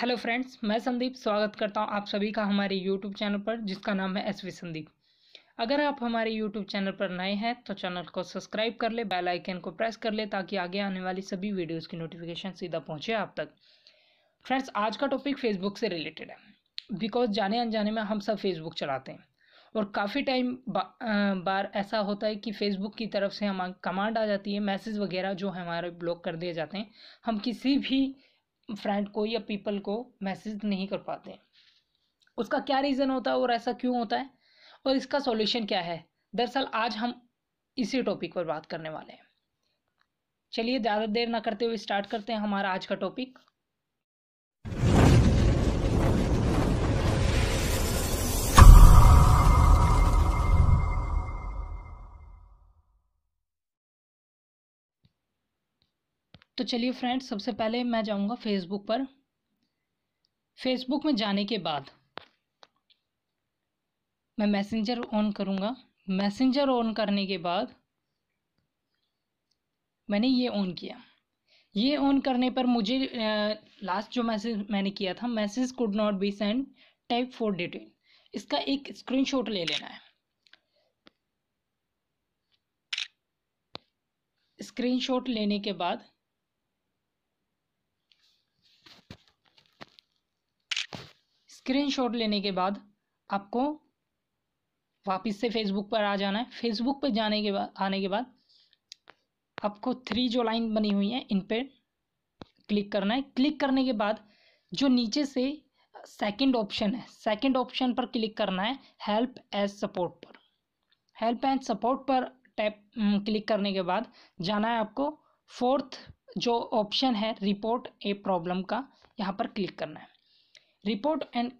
hello friends मैं संदीप स्वागत करता हूं आप सभी का हमारे यूट्यूब चैनल पर जिसका नाम है एस संदीप अगर आप हमारे यूट्यूब चैनल पर नए हैं तो चैनल को सब्सक्राइब कर ले बेल आइकन को प्रेस कर ले ताकि आगे आने वाली सभी वीडियोस की नोटिफिकेशन सीधा पहुंचे आप तक फ्रेंड्स आज का टॉपिक फेसबुक से रिलेटेड है बिकॉज जाने अनजाने में हम सब फेसबुक चलाते हैं और काफ़ी टाइम बा, बार ऐसा होता है कि फेसबुक की तरफ से हम कमांड आ जाती है मैसेज वगैरह जो हमारे ब्लॉक कर दिए जाते हैं हम किसी भी फ्रेंड को या पीपल को मैसेज नहीं कर पाते उसका क्या रीज़न होता है और ऐसा क्यों होता है और इसका सॉल्यूशन क्या है दरअसल आज हम इसी टॉपिक पर बात करने वाले हैं चलिए ज़्यादा देर ना करते हुए स्टार्ट करते हैं हमारा आज का टॉपिक तो चलिए फ्रेंड्स सबसे पहले मैं जाऊंगा फेसबुक पर फेसबुक में जाने के बाद मैं मैसेंजर ऑन करूंगा मैसेंजर ऑन करने के बाद मैंने ये ऑन किया ये ऑन करने पर मुझे लास्ट जो मैसेज मैंने किया था message could not be send type for detail इसका एक स्क्रीनशॉट ले लेना है स्क्रीनशॉट लेने के बाद स्क्रीनशॉट लेने के बाद आपको वापस से फेसबुक पर आ जाना है फेसबुक पर जाने के बाद आने के बाद आपको थ्री जो लाइन बनी हुई है इन पर क्लिक करना है क्लिक करने के बाद जो नीचे से सेकंड ऑप्शन है सेकंड ऑप्शन पर क्लिक करना है हेल्प एज सपोर्ट पर हेल्प एंड सपोर्ट पर टैप क्लिक mm, करने के बाद जाना है आपको फोर्थ जो ऑप्शन है रिपोर्ट ए प्रॉब्लम का यहाँ पर क्लिक करना है रिपोर्ट एंड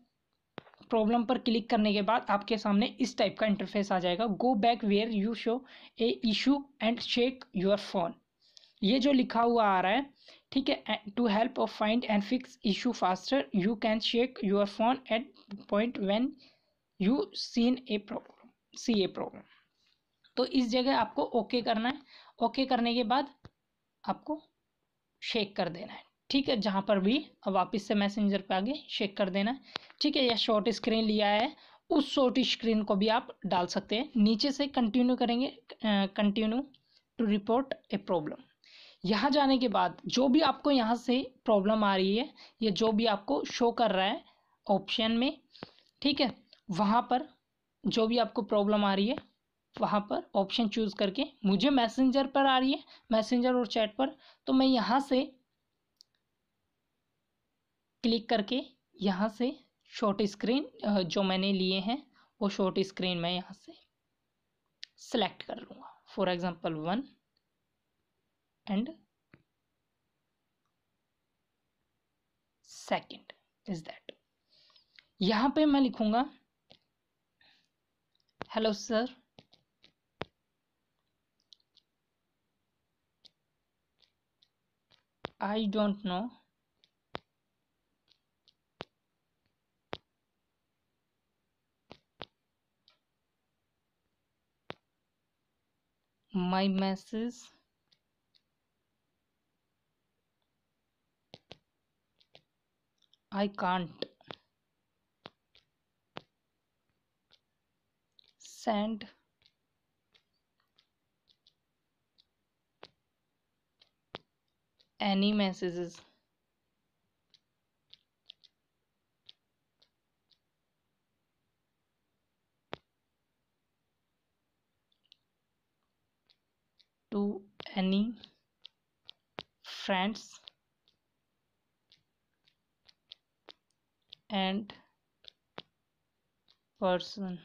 प्रॉब्लम पर क्लिक करने के बाद आपके सामने इस टाइप का इंटरफेस आ जाएगा go back where you show a issue and shake your phone ये जो लिखा हुआ आ रहा है ठीक है to help of find and fix issue faster you can shake your phone at point when you seen a problem see a problem तो इस जगह आपको ओके okay करना है ओके okay करने के बाद आपको शेक कर देना है ठीक है जहाँ पर भी वापस से मैसेंजर पे आगे चेक कर देना ठीक है या शॉर्ट स्क्रीन लिया है उस शॉर्ट स्क्रीन को भी आप डाल सकते हैं नीचे से कंटिन्यू करेंगे continue to report a problem यहाँ जाने के बाद जो भी आपको यहाँ से प्रॉब्लम आ रही है या जो भी आपको शो कर रहा है ऑप्शन में ठीक है वहाँ पर जो भी आपको प्रॉब्लम आ रही है वहाँ पर ऑप्शन चूज़ करके मुझे मैसेंजर पर आ रही है मैसेंजर और चैट पर तो मैं यहाँ से क्लिक करके यहाँ से शॉर्ट स्क्रीन जो मैंने लिए हैं वो शॉर्ट स्क्रीन मैं यहाँ से सेलेक्ट कर लूँगा for example one and second is that यहाँ पे मैं लिखूँगा hello sir I don't know my message I can't send any messages to any friends and person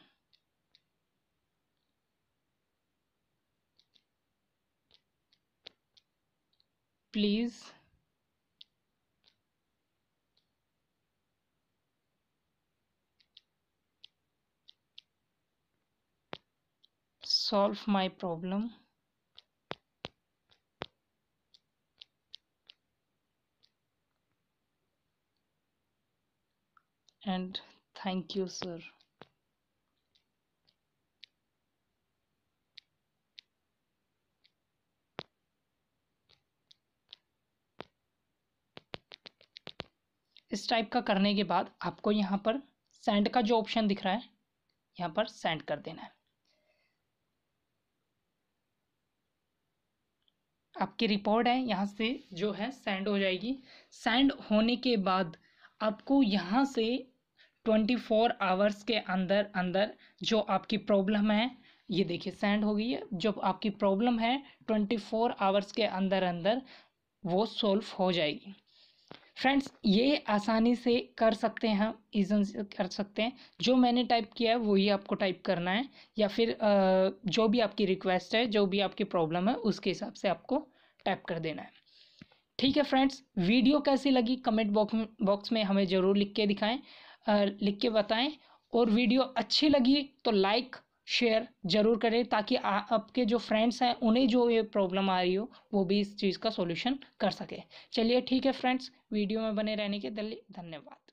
please solve my problem and thank you sir इस type का करने के बाद आपको यहां पर सेंड का जो ऑप्शन दिख रहा है यहां पर सेंड कर देना है आपकी रिपोर्ट है यहां से जो है सेंड हो जाएगी सेंड होने के बाद आपको यहां से ट्वेंटी फोर आवर्स के अंदर अंदर जो आपकी प्रॉब्लम है ये देखिए सेंड हो गई है जो आपकी प्रॉब्लम है ट्वेंटी फोर आवर्स के अंदर अंदर वो सॉल्व हो जाएगी फ्रेंड्स ये आसानी से कर सकते हैं हम ईजन से कर सकते हैं जो मैंने टाइप किया है वही आपको टाइप करना है या फिर जो भी आपकी रिक्वेस्ट है जो भी आपकी प्रॉब्लम है उसके हिसाब से आपको टाइप कर देना है ठीक है फ्रेंड्स वीडियो कैसी लगी कमेंट बॉक्स में हमें ज़रूर लिख के दिखाएं लिख के बताएं और वीडियो अच्छी लगी तो लाइक शेयर ज़रूर करें ताकि आपके जो फ्रेंड्स हैं उन्हें जो ये प्रॉब्लम आ रही हो वो भी इस चीज़ का सॉल्यूशन कर सके चलिए ठीक है फ्रेंड्स वीडियो में बने रहने के दिल धन्यवाद